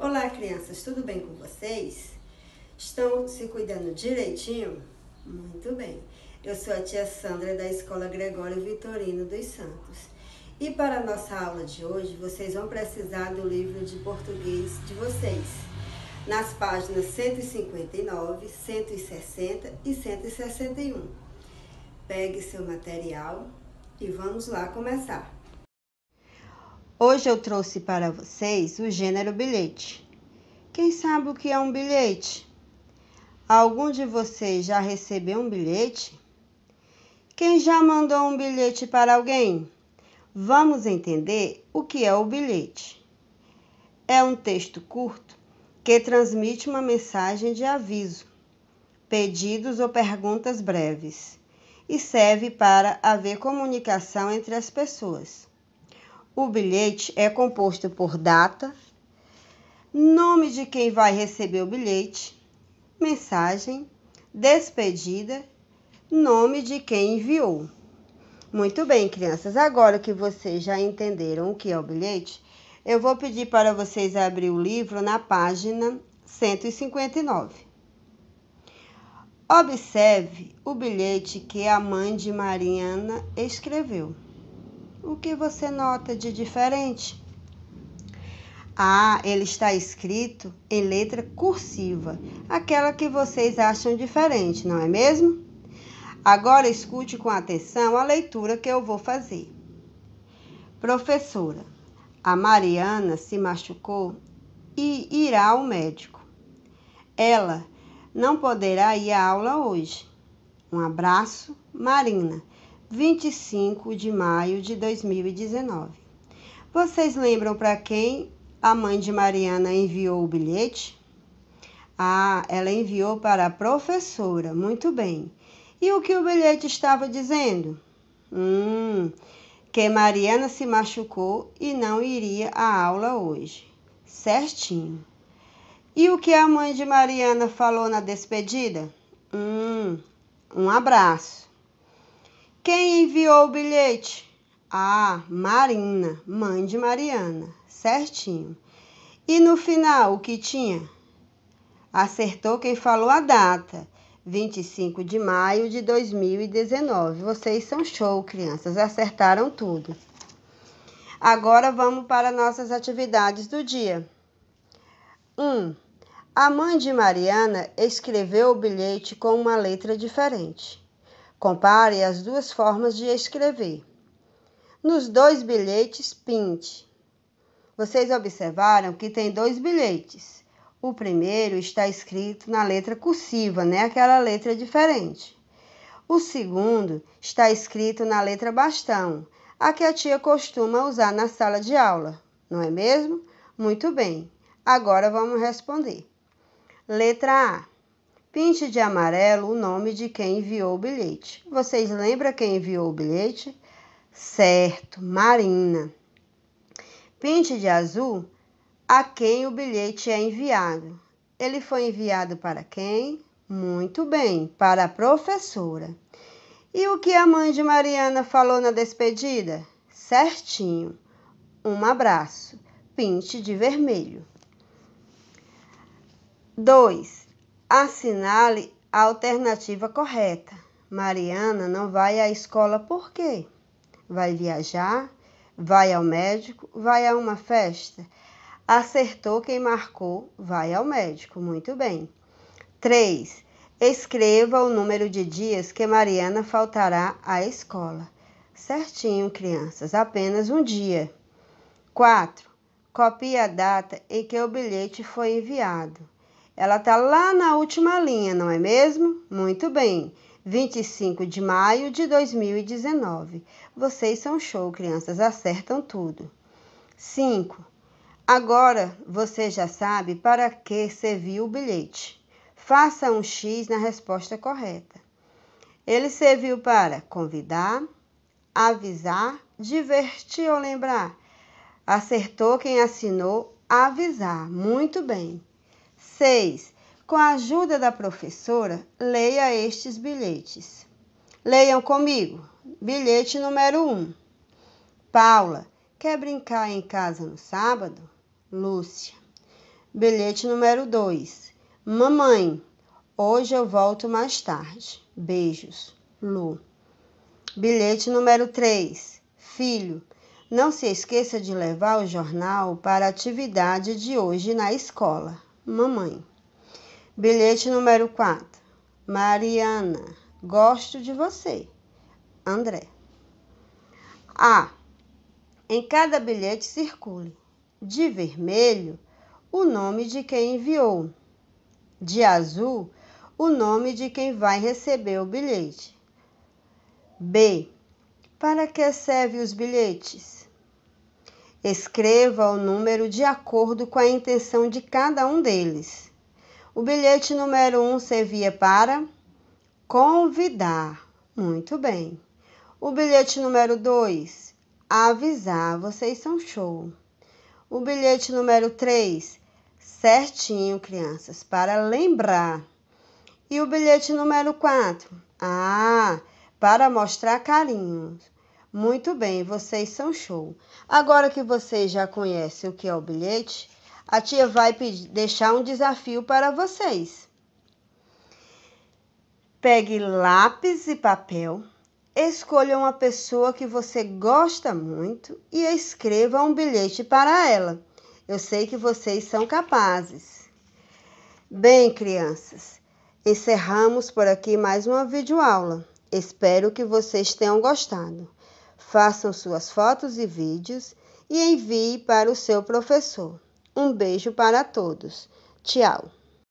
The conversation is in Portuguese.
Olá, crianças, tudo bem com vocês? Estão se cuidando direitinho? Muito bem. Eu sou a tia Sandra da Escola Gregório Vitorino dos Santos. E para a nossa aula de hoje, vocês vão precisar do livro de português de vocês, nas páginas 159, 160 e 161. Pegue seu material e vamos lá começar. Hoje eu trouxe para vocês o gênero bilhete. Quem sabe o que é um bilhete? Algum de vocês já recebeu um bilhete? Quem já mandou um bilhete para alguém? Vamos entender o que é o bilhete. É um texto curto que transmite uma mensagem de aviso, pedidos ou perguntas breves e serve para haver comunicação entre as pessoas. O bilhete é composto por data, nome de quem vai receber o bilhete, mensagem, despedida, nome de quem enviou. Muito bem, crianças, agora que vocês já entenderam o que é o bilhete, eu vou pedir para vocês abrir o livro na página 159. Observe o bilhete que a mãe de Mariana escreveu. O que você nota de diferente? Ah, ele está escrito em letra cursiva, aquela que vocês acham diferente, não é mesmo? Agora escute com atenção a leitura que eu vou fazer. Professora, a Mariana se machucou e irá ao médico. Ela não poderá ir à aula hoje. Um abraço, Marina. 25 de maio de 2019. Vocês lembram para quem a mãe de Mariana enviou o bilhete? Ah, ela enviou para a professora, muito bem. E o que o bilhete estava dizendo? Hum, que Mariana se machucou e não iria à aula hoje. Certinho. E o que a mãe de Mariana falou na despedida? Hum, um abraço. Quem enviou o bilhete? A Marina, mãe de Mariana. Certinho. E no final, o que tinha? Acertou quem falou a data. 25 de maio de 2019. Vocês são show, crianças. Acertaram tudo. Agora vamos para nossas atividades do dia. 1. Um, a mãe de Mariana escreveu o bilhete com uma letra diferente. Compare as duas formas de escrever. Nos dois bilhetes, pinte. Vocês observaram que tem dois bilhetes. O primeiro está escrito na letra cursiva, né? Aquela letra diferente. O segundo está escrito na letra bastão, a que a tia costuma usar na sala de aula, não é mesmo? Muito bem. Agora vamos responder. Letra A. Pinte de amarelo o nome de quem enviou o bilhete. Vocês lembram quem enviou o bilhete? Certo, Marina. Pinte de azul a quem o bilhete é enviado. Ele foi enviado para quem? Muito bem, para a professora. E o que a mãe de Mariana falou na despedida? Certinho. Um abraço. Pinte de vermelho. 2. Assinale a alternativa correta. Mariana não vai à escola por quê? Vai viajar? Vai ao médico? Vai a uma festa? Acertou quem marcou, vai ao médico. Muito bem. 3. Escreva o número de dias que Mariana faltará à escola. Certinho, crianças, apenas um dia. 4. Copie a data em que o bilhete foi enviado. Ela está lá na última linha, não é mesmo? Muito bem. 25 de maio de 2019. Vocês são show, crianças, acertam tudo. 5. Agora você já sabe para que serviu o bilhete. Faça um X na resposta correta. Ele serviu para convidar, avisar, divertir ou lembrar. Acertou quem assinou avisar. Muito bem. 6. Com a ajuda da professora, leia estes bilhetes. Leiam comigo. Bilhete número 1. Paula, quer brincar em casa no sábado? Lúcia. Bilhete número 2. Mamãe, hoje eu volto mais tarde. Beijos. Lu. Bilhete número 3. Filho, não se esqueça de levar o jornal para a atividade de hoje na escola mamãe. Bilhete número 4. Mariana, gosto de você. André. A. Em cada bilhete circule, de vermelho, o nome de quem enviou, de azul, o nome de quem vai receber o bilhete. B. Para que servem os bilhetes? Escreva o número de acordo com a intenção de cada um deles. O bilhete número 1 um servia para convidar. Muito bem. O bilhete número 2, avisar, vocês são show. O bilhete número 3, certinho, crianças, para lembrar. E o bilhete número 4, ah, para mostrar carinho. Muito bem, vocês são show. Agora que vocês já conhecem o que é o bilhete, a tia vai pedir, deixar um desafio para vocês. Pegue lápis e papel, escolha uma pessoa que você gosta muito e escreva um bilhete para ela. Eu sei que vocês são capazes. Bem, crianças, encerramos por aqui mais uma videoaula. Espero que vocês tenham gostado. Façam suas fotos e vídeos e envie para o seu professor. Um beijo para todos. Tchau.